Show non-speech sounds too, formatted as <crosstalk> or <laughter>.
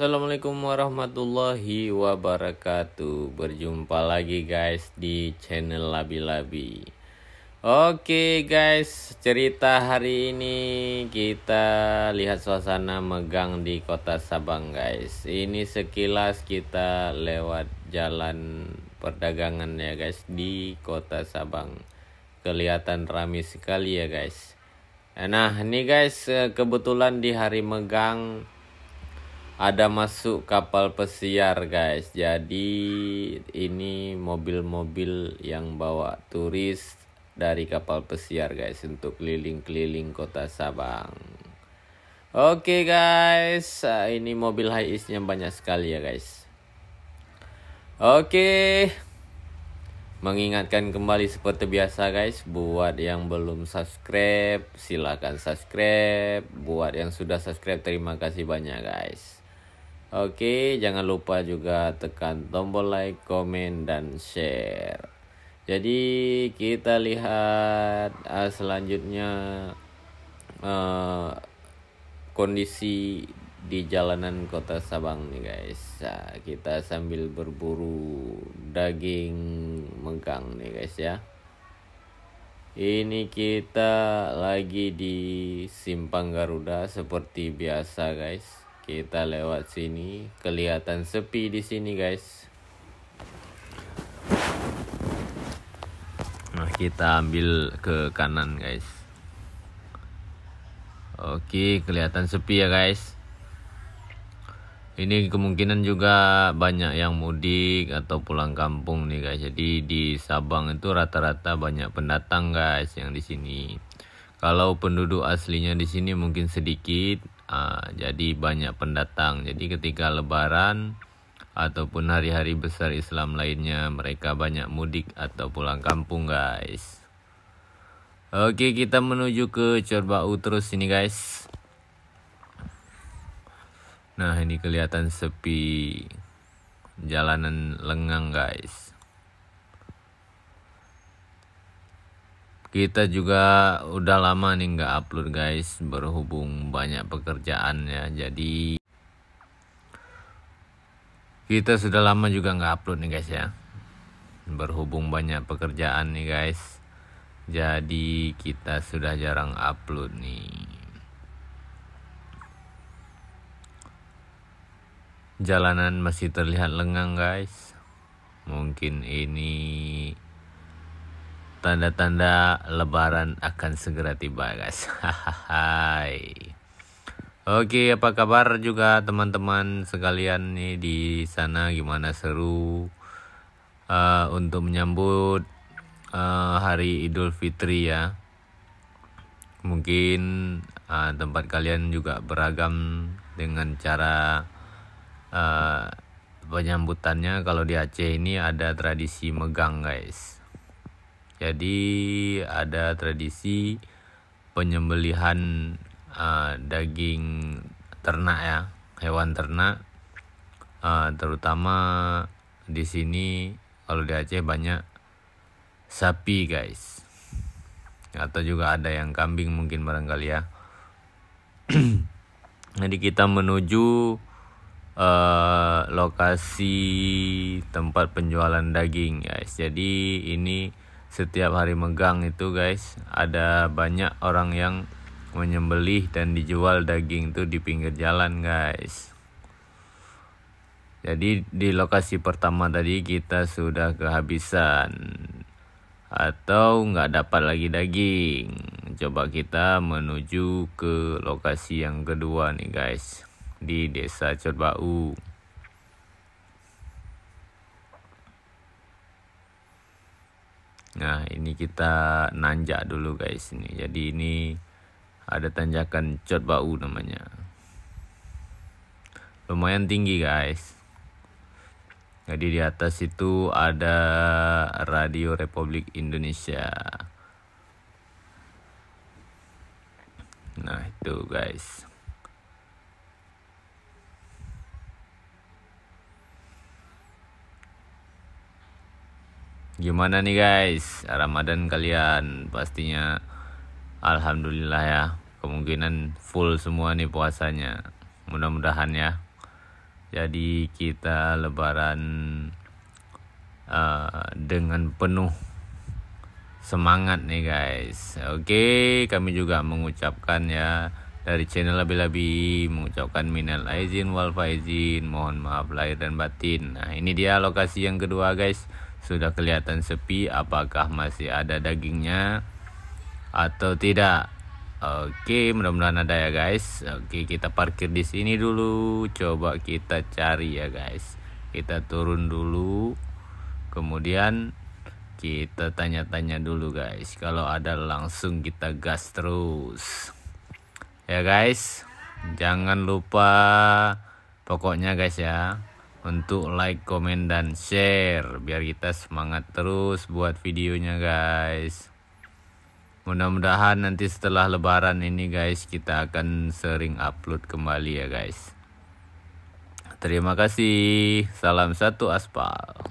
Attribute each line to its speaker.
Speaker 1: Assalamualaikum warahmatullahi wabarakatuh Berjumpa lagi guys di channel Labi-Labi Oke guys cerita hari ini kita lihat suasana megang di kota Sabang guys Ini sekilas kita lewat jalan perdagangan ya guys di kota Sabang Kelihatan ramai sekali ya guys Nah ini guys kebetulan di hari megang ada masuk kapal pesiar guys jadi ini mobil-mobil yang bawa turis dari kapal pesiar guys untuk keliling-keliling kota Sabang oke okay, guys ah, ini mobil high isnya banyak sekali ya guys oke okay. mengingatkan kembali seperti biasa guys buat yang belum subscribe silahkan subscribe buat yang sudah subscribe terima kasih banyak guys Oke, jangan lupa juga tekan tombol like, komen, dan share. Jadi kita lihat eh, selanjutnya uh, kondisi di jalanan kota Sabang nih guys. Nah, kita sambil berburu daging mengkang nih guys ya. Ini kita lagi di Simpang Garuda seperti biasa guys kita lewat sini, kelihatan sepi di sini, guys. Nah, kita ambil ke kanan, guys. Oke, kelihatan sepi ya, guys. Ini kemungkinan juga banyak yang mudik atau pulang kampung nih, guys. Jadi di Sabang itu rata-rata banyak pendatang, guys, yang di sini. Kalau penduduk aslinya di sini mungkin sedikit, Ah, jadi banyak pendatang. Jadi ketika Lebaran ataupun hari-hari besar Islam lainnya, mereka banyak mudik atau pulang kampung, guys. Oke, kita menuju ke Corbau terus ini, guys. Nah, ini kelihatan sepi jalanan lengang, guys. kita juga udah lama nih nggak upload guys berhubung banyak pekerjaan ya jadi kita sudah lama juga nggak upload nih guys ya berhubung banyak pekerjaan nih guys jadi kita sudah jarang upload nih jalanan masih terlihat lengang guys mungkin ini tanda-tanda lebaran akan segera tiba guys <laughs> Hai Oke apa kabar juga teman-teman sekalian nih di sana gimana seru uh, untuk menyambut uh, hari Idul Fitri ya mungkin uh, tempat kalian juga beragam dengan cara uh, penyambutannya kalau di Aceh ini ada tradisi megang guys jadi ada tradisi penyembelihan uh, daging ternak ya, hewan ternak. Uh, terutama di sini kalau di Aceh banyak sapi guys. Atau juga ada yang kambing mungkin barangkali ya. <clears throat> Jadi kita menuju uh, lokasi tempat penjualan daging guys. Jadi ini setiap hari megang itu guys ada banyak orang yang menyembelih dan dijual daging itu di pinggir jalan guys jadi di lokasi pertama tadi kita sudah kehabisan atau nggak dapat lagi daging coba kita menuju ke lokasi yang kedua nih guys di desa Codbau Nah, ini kita nanjak dulu guys ini. Jadi ini ada tanjakan Cot Bau namanya. Lumayan tinggi guys. Jadi di atas itu ada Radio Republik Indonesia. Nah, itu guys. Gimana nih guys, Ramadan kalian pastinya Alhamdulillah ya Kemungkinan full semua nih puasanya Mudah-mudahan ya Jadi kita lebaran uh, dengan penuh semangat nih guys Oke kami juga mengucapkan ya dari channel Labi-Labi mengucapkan minal aizin wal faizin mohon maaf lahir dan batin nah ini dia lokasi yang kedua guys sudah kelihatan sepi apakah masih ada dagingnya atau tidak Oke mudah-mudahan ada ya guys Oke kita parkir di sini dulu coba kita cari ya guys kita turun dulu kemudian kita tanya-tanya dulu guys kalau ada langsung kita gas terus ya guys jangan lupa pokoknya guys ya untuk like, komen, dan share biar kita semangat terus buat videonya guys. Mudah-mudahan nanti setelah lebaran ini guys kita akan sering upload kembali ya guys. Terima kasih. Salam satu aspal.